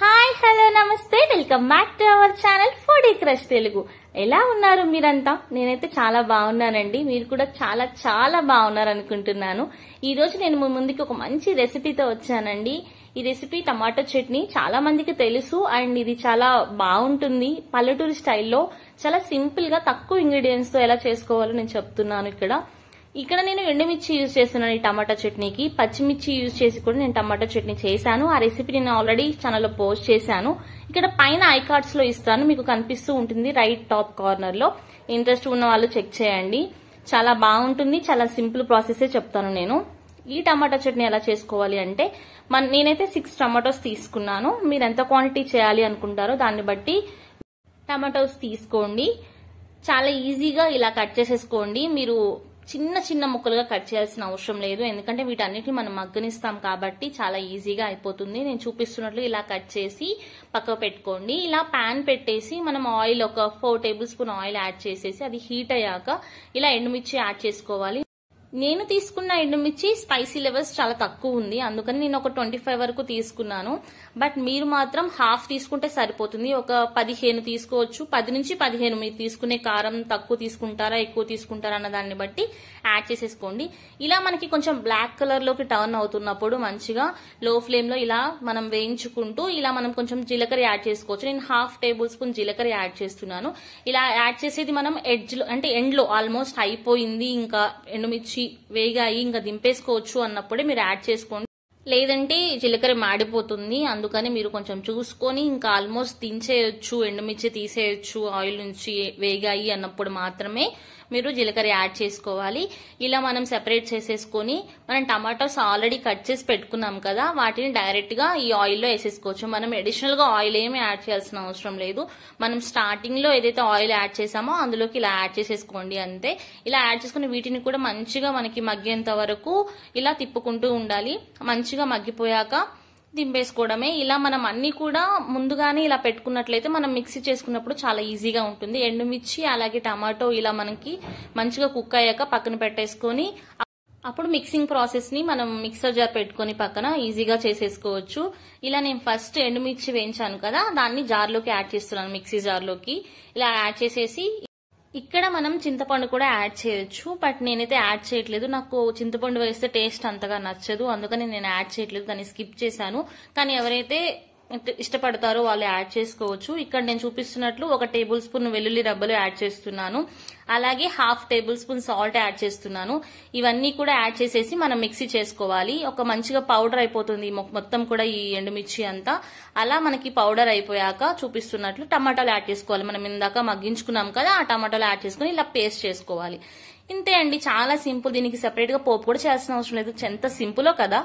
hi hello నమస్తే welcome back to our channel foodie crush Telugu ఎలా ఉన్నారు మీరంతా నేనైతే చాలా బాగున్నానండి మీరు కూడా చాలా చాలా బాగున్నారు అనుకుంటున్నాను ఈ రోజు నేను మీ ముందుకి ఒక మంచి రెసిపీతో వచ్చానండి ఈ రెసిపీ టమాటో చట్నీ చాలా మందికి తెలుసు అండ్ ఇది చాలా బాగుంటుంది పల్లెటూరు స్టైల్లో చాలా సింపుల్ గా తక్కువ ఇంగ్రీడియంట్స్ తో ఎలా చేసుకోవాలో నేను చెప్తున్నాను ఇక్కడ ఇక్కడ నేను ఎండుమిర్చి యూజ్ చేస్తున్నాను ఈ టమాటా చట్నీకి పచ్చిమిర్చి యూజ్ చేసి కూడా నేను టమాటా చట్నీ చేశాను ఆ రెసిపీ నేను ఆల్రెడీ ఛానల్లో పోస్ట్ చేశాను ఇక్కడ పైన ఐ కార్డ్స్ లో ఇస్తాను మీకు కనిపిస్తూ ఉంటుంది రైట్ టాప్ కార్నర్ లో ఇంట్రెస్ట్ ఉన్న వాళ్ళు చెక్ చేయండి చాలా బాగుంటుంది చాలా సింపుల్ ప్రాసెసే చెప్తాను నేను ఈ టమాటా చట్నీ ఎలా చేసుకోవాలి అంటే మన నేనైతే సిక్స్ టమాటోస్ తీసుకున్నాను మీరు ఎంత క్వాంటిటీ చేయాలి అనుకుంటారో దాన్ని బట్టి టమాటోస్ తీసుకోండి చాలా ఈజీగా ఇలా కట్ చేసేసుకోండి మీరు చిన్న చిన్న ముక్కలుగా కట్ చేయాల్సిన అవసరం లేదు ఎందుకంటే వీటన్నిటిని మనం మగ్గనిస్తాం కాబట్టి చాలా ఈజీగా అయిపోతుంది నేను చూపిస్తున్నట్లు ఇలా కట్ చేసి పక్క పెట్టుకోండి ఇలా ప్యాన్ పెట్టేసి మనం ఆయిల్ ఒక four tablespoon oil add చేసేసి అది హీట్ అయ్యాక ఇలా ఎండుమిర్చి యాడ్ చేసుకోవాలి నేను తీసుకున్న ఎండుమిర్చి స్పైసీ లెవెల్స్ చాలా తక్కువ ఉంది అందుకని నేను ఒక ట్వంటీ ఫైవ్ వరకు తీసుకున్నాను బట్ మీరు మాత్రం హాఫ్ తీసుకుంటే సరిపోతుంది ఒక పదిహేను తీసుకోవచ్చు పది నుంచి పదిహేను మీరు తీసుకునే కారం తక్కువ తీసుకుంటారా ఎక్కువ తీసుకుంటారా అన్న దాన్ని బట్టి యాడ్ చేసేసుకోండి ఇలా మనకి కొంచెం బ్లాక్ కలర్ లోకి టర్న్ అవుతున్నప్పుడు మంచిగా లో ఫ్లేమ్ లో ఇలా మనం వేయించుకుంటూ ఇలా మనం కొంచెం జీలకర్ర యాడ్ చేసుకోవచ్చు నేను హాఫ్ టేబుల్ స్పూన్ జీలకర్ర యాడ్ చేస్తున్నాను ఇలా యాడ్ చేసేది మనం ఎడ్జ్ లో అంటే ఎండ్ లో ఆల్మోస్ట్ అయిపోయింది ఇంకా ఎండుమిర్చి వేగాయి ఇంకా దింపేసుకోవచ్చు అన్నప్పుడే మీరు యాడ్ చేసుకోండి లేదంటే జీలకర్ర మాడిపోతుంది అందుకని మీరు కొంచెం చూసుకొని ఇంకా ఆల్మోస్ట్ దించేయచ్చు ఎండుమిర్చి తీసేయచ్చు ఆయిల్ నుంచి వేగాయి అన్నప్పుడు మాత్రమే మీరు జీలకర్ర యాడ్ చేసుకోవాలి ఇలా మనం సెపరేట్ చేసేసుకొని మనం టమాటోస్ ఆల్రెడీ కట్ చేసి పెట్టుకున్నాం కదా వాటిని డైరెక్ట్గా ఈ ఆయిల్లో వేసేసుకోవచ్చు మనం గా ఆయిల్ ఏమి యాడ్ చేయాల్సిన అవసరం లేదు మనం స్టార్టింగ్లో ఏదైతే ఆయిల్ యాడ్ చేసామో అందులోకి ఇలా యాడ్ చేసేసుకోండి అంతే ఇలా యాడ్ చేసుకుని వీటిని కూడా మంచిగా మనకి మగ్గేంత వరకు ఇలా తిప్పుకుంటూ ఉండాలి మంచిగా మగ్గిపోయాక దింపేసుకోవడమే ఇలా మనం అన్ని కూడా ముందుగానే ఇలా పెట్టుకున్నట్లయితే మనం మిక్సీ చేసుకున్నప్పుడు చాలా ఈజీగా ఉంటుంది ఎండుమిర్చి అలాగే టమాటో ఇలా మనకి మంచిగా కుక్ అయ్యాక పక్కన పెట్టేసుకొని అప్పుడు మిక్సింగ్ ప్రాసెస్ ని మనం మిక్సర్ జార్ పెట్టుకుని పక్కన ఈజీగా చేసేసుకోవచ్చు ఇలా నేను ఫస్ట్ ఎండుమిర్చి వేయించాను కదా దాన్ని జార్లోకి యాడ్ చేస్తున్నాను మిక్సీ జార్లోకి ఇలా యాడ్ చేసేసి ఇక్కడ మనం చింతపండు కూడా యాడ్ చేయొచ్చు బట్ నేనైతే యాడ్ చేయట్లేదు నాకు చింతపండు వేస్తే టేస్ట్ అంతగా నచ్చదు అందుకని నేను యాడ్ చేయట్లేదు దాన్ని స్కిప్ చేశాను కానీ ఎవరైతే ఇష్టపడతారో వాళ్ళు యాడ్ చేసుకోవచ్చు ఇక్కడ నేను చూపిస్తున్నట్లు ఒక టేబుల్ స్పూన్ వెల్లుల్లి రబ్బలు యాడ్ చేస్తున్నాను అలాగే half tablespoon salt add చేస్తున్నాను ఇవన్నీ కూడా యాడ్ చేసేసి మనం మిక్సీ చేసుకోవాలి ఒక మంచిగా పౌడర్ అయిపోతుంది మొత్తం కూడా ఈ ఎండుమిర్చి అంతా అలా మనకి పౌడర్ అయిపోయాక చూపిస్తున్నట్లు టమాటాలు యాడ్ చేసుకోవాలి మనం ఇందాక మగ్గించుకున్నాం కదా ఆ టమాటాలు యాడ్ చేసుకుని ఇలా పేస్ట్ చేసుకోవాలి ఇంతే అండి చాలా సింపుల్ దీనికి సెపరేట్ గా పోపు కూడా చేయాల్సిన అవసరం లేదు ఎంత సింపులో కదా